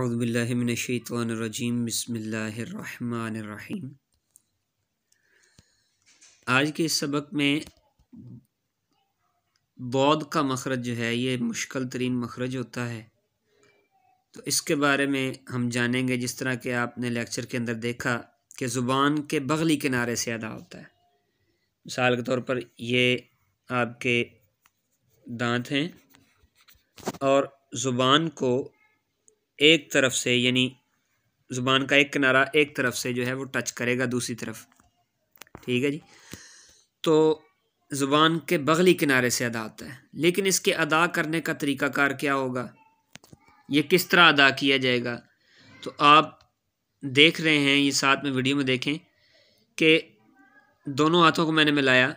अज़बिल्लिमिनशैतरजीम बसमीम आज के इस सबक में बौद का मखरज जो है ये मुश्किल तरीन मखरज होता है तो इसके बारे में हम जानेंगे जिस तरह के आपने लेक्चर के अंदर देखा कि ज़ुबान के बगली किनारे से अदा होता है मिसाल के तौर पर ये आपके दांत हैं और ज़ुबान को एक तरफ से यानी ज़ुबान का एक किनारा एक तरफ से जो है वो टच करेगा दूसरी तरफ ठीक है जी तो ज़ुबान के बगली किनारे से अदा होता है लेकिन इसके अदा करने का तरीक़ाकार क्या होगा ये किस तरह अदा किया जाएगा तो आप देख रहे हैं ये साथ में वीडियो में देखें कि दोनों हाथों को मैंने मिलाया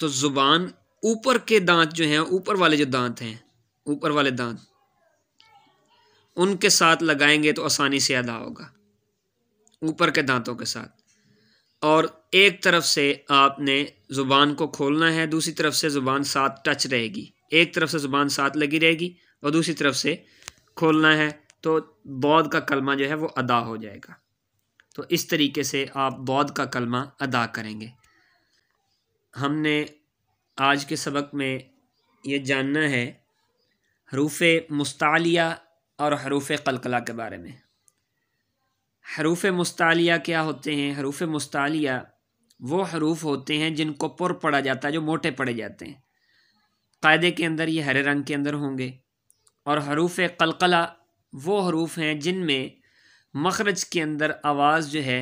तो ज़ुबान ऊपर के दांत जो हैं ऊपर वाले जो दांत हैं ऊपर वाले दांत उनके साथ लगाएंगे तो आसानी से अदा होगा ऊपर के दांतों के साथ और एक तरफ से आपने ज़ुबान को खोलना है दूसरी तरफ से ज़ुबान साथ टच रहेगी एक तरफ से ज़ुबान साथ लगी रहेगी और दूसरी तरफ से खोलना है तो बौद का कलमा जो है वो अदा हो जाएगा तो इस तरीके से आप बौद का कलमा अदा करेंगे हमने आज के सबक में ये जानना है हरूफ मुस्तालिया और हरूफ कलकला के बारे में हरूफ मुस्तालिया क्या होते हैं हरूफ मुस्तालिया वो हरूफ होते हैं जिनको पुर पढ़ा जाता है जो मोटे पढ़े जाते हैं कायदे के अंदर ये हरे रंग के अंदर होंगे और हरूफ कलकला वो हरूफ हैं जिनमें मखरज के अंदर आवाज़ जो है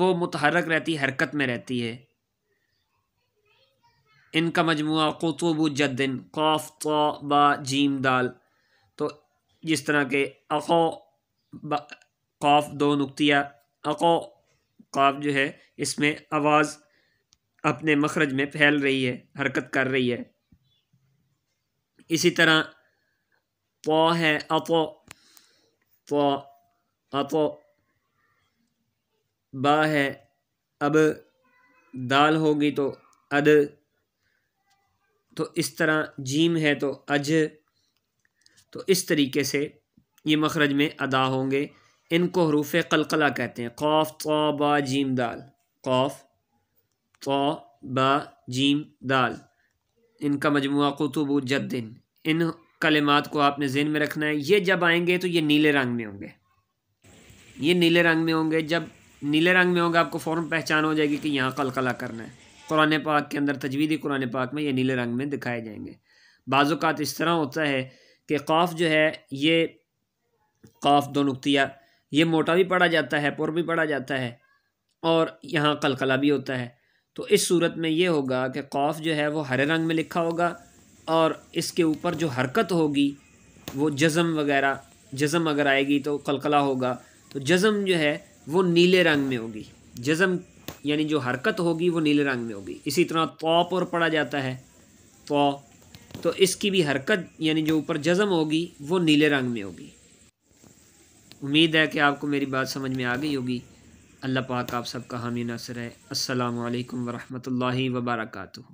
वो मुतहरक रहती हरकत में रहती है इनका मजमू कतुब जद्दिन कौफ तो बा जीम दाल तो जिस तरह के अको काफ दो नुकतिया अको काफ जो है इसमें आवाज़ अपने मखरज में फैल रही है हरकत कर रही है इसी तरह पो है अपो पो अपो बा है अब दाल होगी तो अद तो इस तरह जीम है तो अज तो इस तरीके से ये मखरज में अदा होंगे इनको हरूफ कलकला कहते हैं खौफ तो बा जीम दाल खौफ तो बा जीम दाल इनका मजमु कुतुब जद्दिन इन कलिमात को आपने जेन में रखना है ये जब आएंगे तो ये नीले रंग में होंगे ये नीले रंग में होंगे जब नीले रंग में होंगे आपको फ़ौर पहचान हो जाएगी कि यहाँ कलकला करना है कुरान पाक के अंदर तजवीदी कुरान पाक में ये नीले रंग में दिखाए जाएंगे बाज़ात इस तरह होता है कि काफ जो है ये काफ दो नुकतिया ये मोटा भी पढ़ा जाता है पुर भी पढ़ा जाता है और यहाँ कलकला भी होता है तो इस सूरत में ये होगा कि काफ जो है वो हरे रंग में लिखा होगा और इसके ऊपर जो हरकत होगी वो जज़म वगैरह जज़म अगर आएगी तो कलकला होगा तो जज़म जो है वो नीले रंग में होगी जज़म यानी जो हरकत होगी वो नीले रंग में होगी इसी तरह तो पर पढ़ा जाता है तो तो इसकी भी हरकत यानी जो ऊपर जज़म होगी वो नीले रंग में होगी उम्मीद है कि आपको मेरी बात समझ में आ गई होगी अल्लाह पाक आप सबका हामी नसर है असलकम वरहमल वबरकू